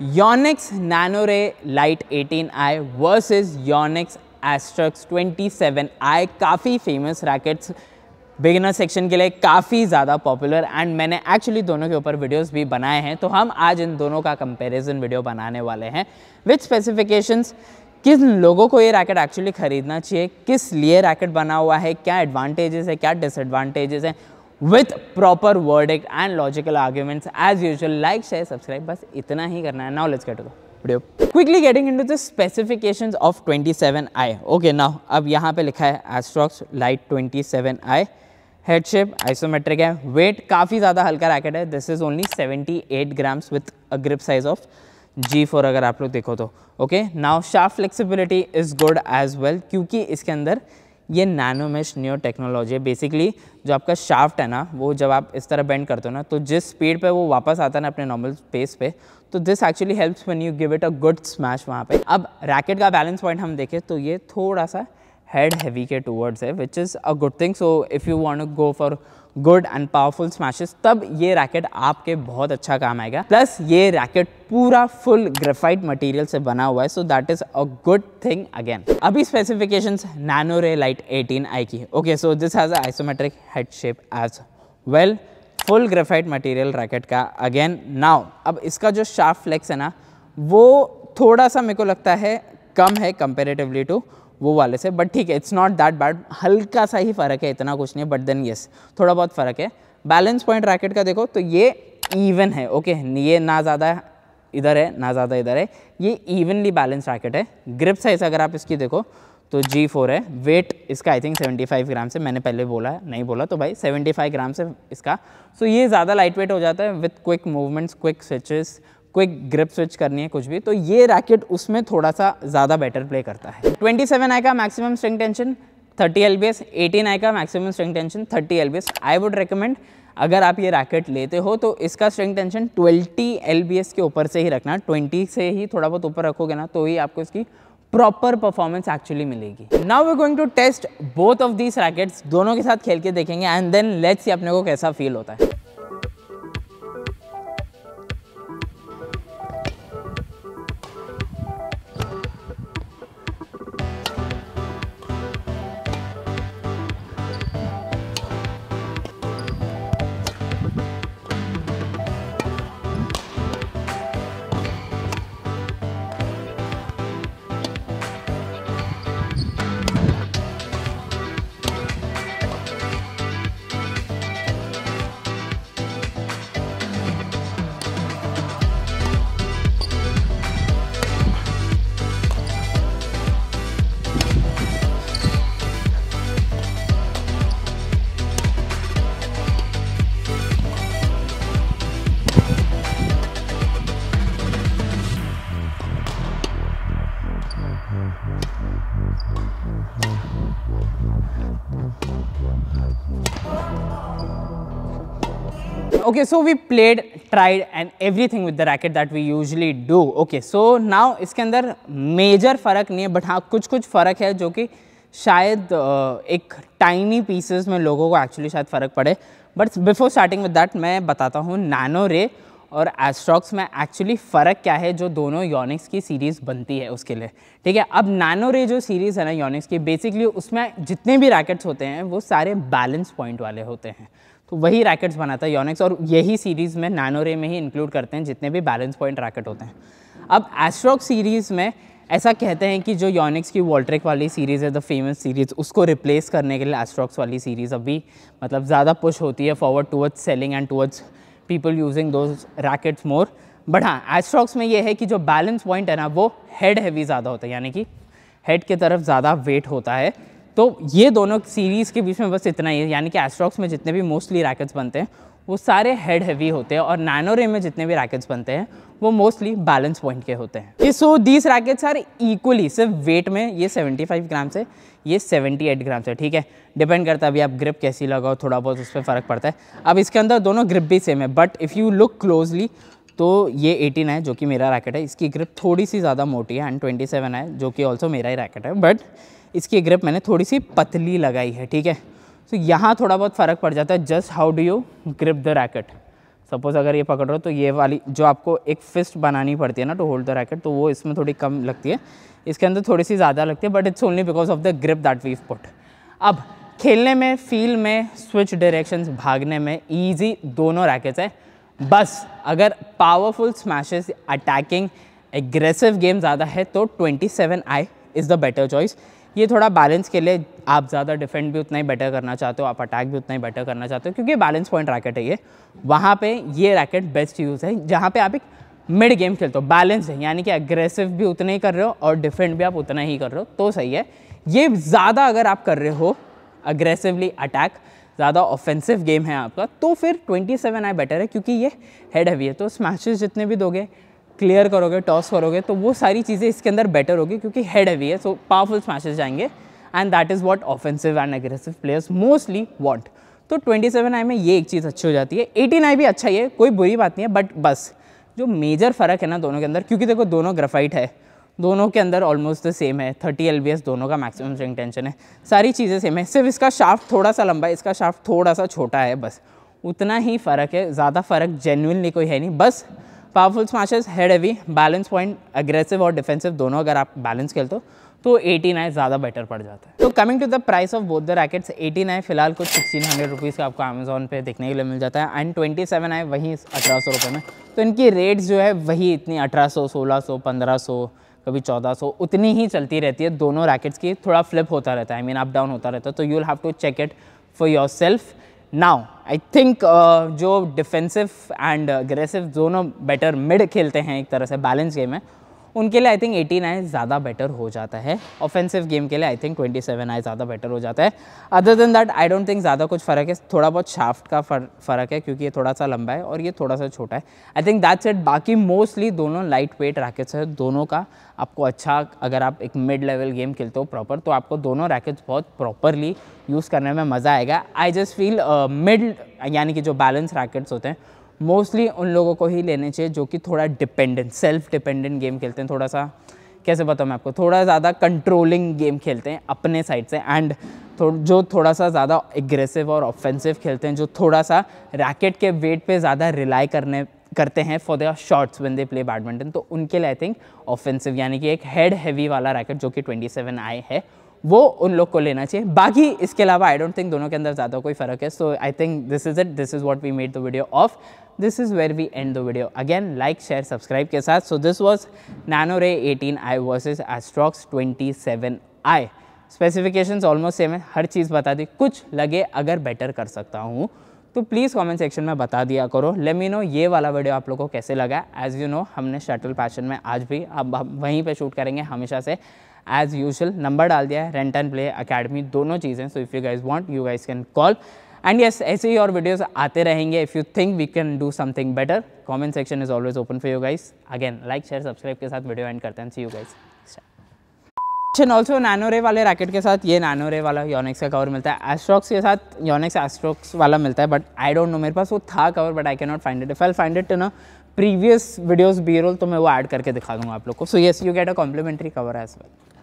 Yonex Nanoray Light 18i versus Yonex Astrux 27i काफ़ी famous rackets beginner section के लिए काफ़ी ज़्यादा पॉपुलर एंड मैंने एक्चुअली दोनों के ऊपर वीडियोस भी बनाए हैं तो हम आज इन दोनों का कंपैरिजन वीडियो बनाने वाले हैं विच स्पेसिफिकेशंस किस लोगों को ये रैकेट एक्चुअली ख़रीदना चाहिए किस लिए रैकेट बना हुआ है क्या एडवांटेजेस है क्या डिसएडवांटेजेस हैं with proper verdict and logical arguments as usual like share subscribe बस इतना ही करना है now let's get video quickly getting into the specification of twenty seven I okay now अब यहाँ पे लिखा है Astrox light twenty seven I head shape isometric है वेट काफ़ी ज़्यादा हल्का रैकेट है this is only seventy eight grams with a grip size of G four अगर आप लोग देखो तो okay now sharp flexibility is good as well क्योंकि इसके अंदर ये नैनो मेश न्यू टेक्नोलॉजी है बेसिकली जो आपका शाफ्ट है ना वो जब आप इस तरह बेंड करते हो ना तो जिस स्पीड पे वो वापस आता है ना अपने नॉर्मल स्पेस पे तो this actually helps when you give it a good smash वहाँ पे अब रैकेट का बैलेंस पॉइंट हम देखें तो ये थोड़ा सा head heavy के towards है which is a good thing so if you want to go for good and powerful तब ये रैकेट आपके बहुत अच्छा काम आएगा प्लस ये रैकेट पूरा फुल ग्रेफाइट मटेरियल से बना हुआ है so that is a good thing again अभी specifications Nanoray light 18 I की okay so this has isometric head shape as well full graphite material racket का अगेन नाउ अब इसका जो शार्प फ्लेक्स है ना वो थोड़ा सा मेरे को लगता है कम है कंपेरेटिवली टू वो वाले से बट ठीक है इट्स नॉट दैट बैड हल्का सा ही फ़र्क है इतना कुछ नहीं बट देन येस थोड़ा बहुत फ़र्क है बैलेंस पॉइंट रैकेट का देखो तो ये इवन है ओके ये ना ज़्यादा इधर है ना ज़्यादा इधर है ये इवनली बैलेंस रैकेट है ग्रिप साइज़ अगर आप इसकी देखो तो जी फोर है वेट इसका आई थिंक 75 ग्राम से मैंने पहले बोला है नहीं बोला तो भाई 75 ग्राम से इसका सो so ये ज़्यादा लाइट वेट हो जाता है with quick movements quick switches quick grip switch करनी है कुछ भी तो ये रैकेट उसमें थोड़ा सा ज़्यादा बेटर प्ले करता है 27 आई का maximum string tension 30 L B S eighteen I का maximum string tension 30 L B S I would recommend अगर आप ये रैकेट लेते हो तो इसका string tension 20 L B S के ऊपर से ही रखना 20 से ही थोड़ा बहुत ऊपर रखोगे ना तो ही आपको इसकी प्रॉपर परफॉर्मेंस एक्चुअली मिलेगी now we going to test both of these rackets दोनों के साथ खेल के देखेंगे एंड देन लेट्स अपने को कैसा फील होता है Okay, so we played, tried and everything with the racket that we usually do. Okay, so now इसके अंदर major फ़र्क नहीं है but हाँ कुछ कुछ फ़र्क है जो कि शायद एक टाइनी pieces में लोगों को एक्चुअली शायद फ़र्क पड़े but before starting with that मैं बताता हूँ nano रे और एस्ट्रॉक्स में एक्चुअली फ़र्क क्या है जो दोनों योनिक्स की सीरीज़ बनती है उसके लिए ठीक है अब नैनो रे जो सीरीज़ है ना योनिक्स की बेसिकली उसमें जितने भी रैकेट्स होते हैं वो सारे बैलेंस पॉइंट वाले होते हैं वही रैकेट्स बनाता है योनिक्स और यही सीरीज़ में नैनो रे में ही इंक्लूड करते हैं जितने भी बैलेंस पॉइंट रैकेट होते हैं अब एस्ट्रॉक सीरीज़ में ऐसा कहते हैं कि जो योनिक्स की वॉल्ट्रेक वाली सीरीज़ है द फेमस सीरीज़ उसको रिप्लेस करने के लिए एस्ट्रॉक्स वाली सीरीज़ अभी मतलब ज़्यादा पुश होती है forward towards selling and towards people using दो रैकेट्स मोर बट हाँ एस्ट्रॉक्स में ये है कि जो बैलेंस पॉइंट है ना वो हेड हैवी ज़्यादा होता है यानी कि हेड की तरफ ज़्यादा वेट होता है तो ये दोनों सीरीज़ के बीच में बस इतना ही है यानी कि एस्ट्रॉक्स में जितने भी मोस्टली रैकेट्स बनते हैं वो सारे हेड हैवी होते हैं और नैनो रे में जितने भी रैकेट्स बनते हैं वो मोस्टली बैलेंस पॉइंट के होते हैं so these rackets are equally सिर्फ वेट में ये 75 ग्राम से ये 78 ग्राम से ठीक है डिपेंड करता है अभी आप ग्रिप कैसी लगाओ थोड़ा बहुत उस पर फ़र्क पड़ता है अब इसके अंदर दोनों ग्रिप भी सेम है but if you look closely तो ये 18 है जो कि मेरा रैकेट है इसकी ग्रिप थोड़ी सी ज़्यादा मोटी है एंड 27 है जो कि ऑल्सो मेरा ही रैकेट है बट इसकी ग्रिप मैंने थोड़ी सी पतली लगाई है ठीक है तो यहाँ थोड़ा बहुत फ़र्क पड़ जाता है just how do you grip the racket suppose अगर ये पकड़ रहे हो तो ये वाली जो आपको एक फिस्ट बनानी पड़ती है ना टू होल्ड द रैकेट तो वो इसमें थोड़ी कम लगती है इसके अंदर थोड़ी सी ज़्यादा लगती है but it's only because of the grip that we put अब खेलने में फील्ड में स्विच डायरेक्शंस भागने में ईजी दोनों रैकेट्स है बस अगर powerful smashes attacking aggressive game ज़्यादा है तो 27 I is the better choice ये थोड़ा बैलेंस के लिए आप ज़्यादा डिफेंड भी उतना ही बेटर करना चाहते हो आप अटैक भी उतना ही बेटर करना चाहते हो क्योंकि बैलेंस पॉइंट रैकेट है ये वहाँ पे ये रैकेट बेस्ट यूज़ है जहाँ पे आप एक मिड गेम खेलते हो बैलेंस है यानी कि एग्रेसिव भी उतना ही कर रहे हो और डिफेंड भी आप उतना ही कर रहे हो तो सही है ये ज़्यादा अगर आप कर रहे हो अग्रेसिवली अटैक ज़्यादा ऑफेंसिव गेम है आपका तो फिर 27 आई बेटर है क्योंकि ये हेड हैवी है तो स्मैशेज़ जितने भी दोगे क्लियर करोगे टॉस करोगे तो वो सारी चीज़ें इसके अंदर बेटर होगी क्योंकि हेड हैवी है सो पावरफुल स्मैशेज जाएंगे and that is what offensive and aggressive players mostly want तो 27 आई में ये एक चीज़ अच्छी हो जाती है एटीन आई भी अच्छा ही है कोई बुरी बात नहीं है बट बस जो मेजर फ़र्क है ना दोनों के अंदर क्योंकि देखो दोनों ग्रेफाइट है दोनों के अंदर ऑलमोस्ट द सेम है थर्टी एल दोनों का मैक्सिमम स्ट्रिंग टेंशन है सारी चीज़ें सेम है सिर्फ इसका शाफ्ट थोड़ा सा लंबा है इसका शाफ्ट थोड़ा सा छोटा है बस उतना ही फ़र्क है ज़्यादा फ़र्क जेनुनली कोई है नहीं बस powerful smashes head heavy balance point aggressive और डिफेंसिव दोनों अगर आप बैलेंस खेलते हो तो एटी नाइन ज़्यादा बेटर पड़ जाता है तो coming to the price of both the rackets eighty nine फिलहाल कुछ सिक्सटीन हंड्रेड रुपीज़ का आपको अमेजोन पे देखने के लिए मिल जाता है एंड ट्वेंटी सेवन आए वहीं अठारह सौ रुपये में तो इनकी रेट्स जो है वही इतनी अठारह सौ सोलह सौ पंद्रह सौ कभी 1400 उतनी ही चलती रहती है दोनों रैकेट्स की थोड़ा फ्लिप होता रहता है आई मीन अप डाउन होता रहता है तो you will have to check it for yourself now I think जो डिफेंसिव एंड अग्रेसिव दोनों बेटर मिड खेलते हैं एक तरह से बैलेंस गेम है उनके लिए आई थिंक एटीन आए ज़्यादा बेटर हो जाता है ऑफेंसिव गेम के लिए आई थिंक ट्वेंटी सेवन आए ज़्यादा बेटर हो जाता है other than that I don't think ज़्यादा कुछ फ़र्क है थोड़ा बहुत शाफ्ट का फ़र्क है क्योंकि ये थोड़ा सा लंबा है और ये थोड़ा सा छोटा है आई थिंक दैट्स इट बाकी मोस्टली दोनों लाइट वेट रैकेट्स हैं दोनों का आपको अच्छा अगर आप एक मिड लेवल गेम खेलते हो प्रॉपर तो आपको दोनों रैकेट्स बहुत प्रॉपरली यूज़ करने में मज़ा आएगा आई जस्ट फील मिड यानी कि जो बैलेंस रैकेट्स होते हैं मोस्टली उन लोगों को ही लेने चाहिए जो कि थोड़ा डिपेंडेंट सेल्फ डिपेंडेंट गेम खेलते हैं थोड़ा सा कैसे बताऊँ मैं आपको थोड़ा ज़्यादा कंट्रोलिंग गेम खेलते हैं अपने साइड से एंड थो, जो थोड़ा सा ज़्यादा एग्रेसिव और ऑफेंसिव खेलते हैं जो थोड़ा सा रैकेट के वेट पे ज़्यादा रिलाई करने करते हैं for their shots when they play badminton तो उनके लिए आई थिंक ऑफेंसिव यानी कि एक हेड हैवी वाला रैकेट जो कि 27 आई है वो उन लोग को लेना चाहिए बाकी इसके अलावा आई डोंट थिंक दोनों के अंदर ज़्यादा कोई फ़र्क है so I think this is it this is what we made the video of this is where we end the video again like share subscribe के साथ so this was Nanoray eighteen I versus Astrox twenty seven I specification almost same है हर चीज़ बता दी कुछ लगे अगर better कर सकता हूँ तो प्लीज़ कमेंट सेक्शन में बता दिया करो लेमिनो ये वाला वीडियो आप लोगों को कैसे लगा एज़ यू नो हमने शटल पैशन में आज भी अब वहीं पर शूट करेंगे हमेशा से एज़ यूजल नंबर डाल दिया है रेंट एंड प्ले अकेडमी दोनों चीज़ें so if you guys want you guys can call and yes ऐसे ही और वीडियोज़ आते रहेंगे if you think we can do something better comment section is always open for you guys again like share subscribe के साथ video end करते हैं see you guys option also Nanoray वाले रैकेट के साथ ये नैनोरे वाला योनिक्स का कवर मिलता है एस्ट्रॉक्स के साथ योनिक्स एस्ट्रॉक्स वाला मिलता है बट आई डोंट नो मेरे पास वो था cover but I can not find it if I find it a previous videos B roll तो मैं वो ऐड करके दिखा दूंगा आप लोग को so yes you get a complimentary cover as well